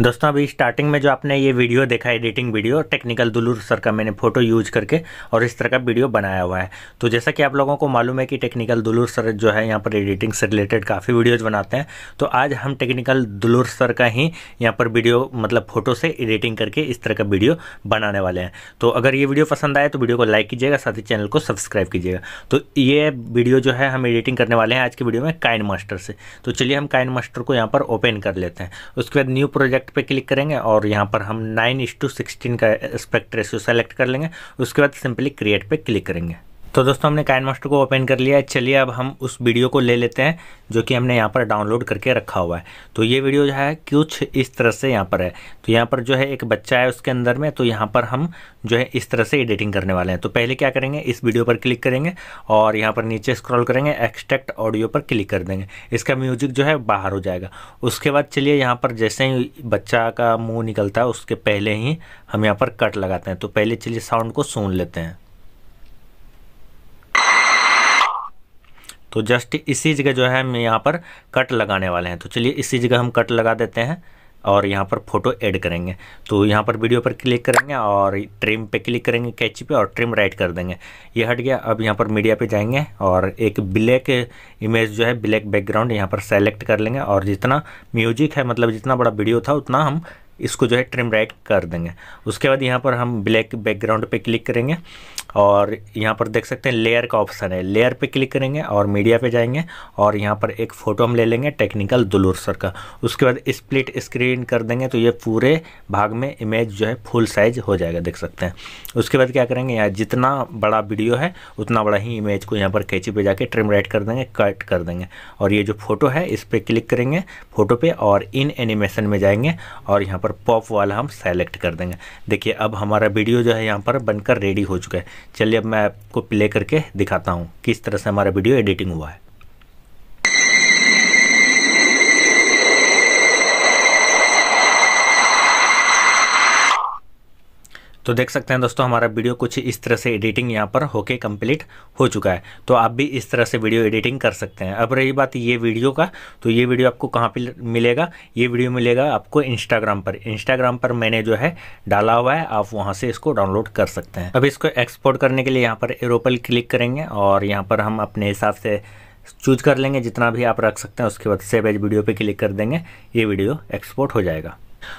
दोस्तों अभी स्टार्टिंग में जो आपने ये वीडियो देखा है एडिटिंग वीडियो टेक्निकल दुलूर सर का मैंने फ़ोटो यूज करके और इस तरह का वीडियो बनाया हुआ है तो जैसा कि आप लोगों को मालूम है कि टेक्निकल दुलूर सर जो है यहाँ पर एडिटिंग से रिलेटेड काफ़ी वीडियोज़ बनाते हैं तो आज हम टेक्निकल दुलूर सर का ही यहाँ पर वीडियो मतलब फ़ोटो से एडिटिंग करके इस तरह का वीडियो बनाने वाले हैं तो अगर ये वीडियो पसंद आए तो वीडियो को लाइक कीजिएगा साथ ही चैनल को सब्सक्राइब कीजिएगा तो ये वीडियो जो है हम एडिटिंग करने वाले हैं आज की वीडियो में काइन मास्टर से तो चलिए हम काइन मास्टर को यहाँ पर ओपन कर लेते हैं उसके बाद न्यू प्रोजेक्ट एस्पेक्ट पे क्लिक करेंगे और यहाँ पर हम नाइन इस टू सिक्सटीन का एस्पेक्ट रेशियो सेलेक्ट कर लेंगे उसके बाद सिंपली क्रिएट पे क्लिक करेंगे तो दोस्तों हमने काइन मास्टर को ओपन कर लिया है चलिए अब हम उस वीडियो को ले लेते हैं जो कि हमने यहाँ पर डाउनलोड करके रखा हुआ है तो ये वीडियो जो है कुछ इस तरह से यहाँ पर है तो यहाँ पर जो है एक बच्चा है उसके अंदर में तो यहाँ पर हम जो है इस तरह से एडिटिंग करने वाले हैं तो पहले क्या करेंगे इस वीडियो पर क्लिक करेंगे और यहाँ पर नीचे स्क्रॉल करेंगे एक्सट्रैक्ट ऑडियो पर क्लिक कर देंगे इसका म्यूजिक जो है बाहर हो जाएगा उसके बाद चलिए यहाँ पर जैसे ही बच्चा का मुँह निकलता है उसके पहले ही हम यहाँ पर कट लगाते हैं तो पहले चलिए साउंड को सुन लेते हैं तो जस्ट इसी जगह जो है हम यहाँ पर कट लगाने वाले हैं तो चलिए इसी जगह हम कट लगा देते हैं और यहाँ पर फोटो ऐड करेंगे तो यहाँ पर वीडियो पर क्लिक करेंगे और ट्रिम पे क्लिक करेंगे कैची पे और ट्रिम राइट कर देंगे ये हट गया अब यहाँ पर मीडिया पे जाएंगे और एक ब्लैक इमेज जो है ब्लैक बैकग्राउंड यहाँ पर सेलेक्ट कर लेंगे और जितना म्यूजिक है मतलब जितना बड़ा वीडियो था उतना हम इसको जो है ट्रिम राइट कर देंगे उसके बाद यहाँ पर हम ब्लैक बैकग्राउंड पे क्लिक करेंगे और यहाँ पर देख सकते हैं लेयर का ऑप्शन है लेयर पे क्लिक करेंगे और मीडिया पे जाएंगे और यहाँ पर एक फ़ोटो हम ले लेंगे टेक्निकल दुलूर सर का उसके बाद स्प्लिट स्क्रीन कर देंगे तो ये पूरे भाग में इमेज जो है फुल साइज हो जाएगा देख सकते हैं उसके बाद क्या करेंगे यहाँ जितना बड़ा वीडियो है उतना बड़ा ही इमेज को यहाँ पर कैची पर जाके ट्रिम राइट कर देंगे कट कर देंगे और ये जो फोटो है इस पर क्लिक करेंगे फोटो पर और इन एनिमेशन में जाएंगे और यहाँ पर पर पॉप वाला हम सेलेक्ट कर देंगे देखिए अब हमारा वीडियो जो है यहाँ पर बनकर रेडी हो चुका है चलिए अब मैं आपको प्ले करके दिखाता हूँ किस तरह से हमारा वीडियो एडिटिंग हुआ है तो देख सकते हैं दोस्तों हमारा वीडियो कुछ इस तरह से एडिटिंग यहाँ पर होके कंप्लीट हो चुका है तो आप भी इस तरह से वीडियो एडिटिंग कर सकते हैं अब रही बात ये वीडियो का तो ये वीडियो आपको कहाँ पर मिलेगा ये वीडियो मिलेगा आपको इंस्टाग्राम पर इंस्टाग्राम पर मैंने जो है डाला हुआ है आप वहाँ से इसको डाउनलोड कर सकते हैं अब इसको एक्सपोर्ट करने के लिए यहाँ पर एरोपल क्लिक करेंगे और यहाँ पर हम अपने हिसाब से चूज कर लेंगे जितना भी आप रख सकते हैं उसके बाद सेव एज वीडियो पर क्लिक कर देंगे ये वीडियो एक्सपोर्ट हो जाएगा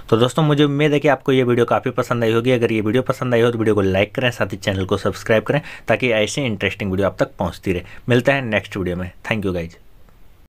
तो दोस्तों मुझे उम्मीद है कि आपको ये वीडियो काफ़ी पसंद आई होगी अगर ये वीडियो पसंद आई हो तो वीडियो को लाइक करें साथ ही चैनल को सब्सक्राइब करें ताकि ऐसी इंटरेस्टिंग वीडियो आप तक पहुँचती रहे मिलता है नेक्स्ट वीडियो में थैंक यू गाइज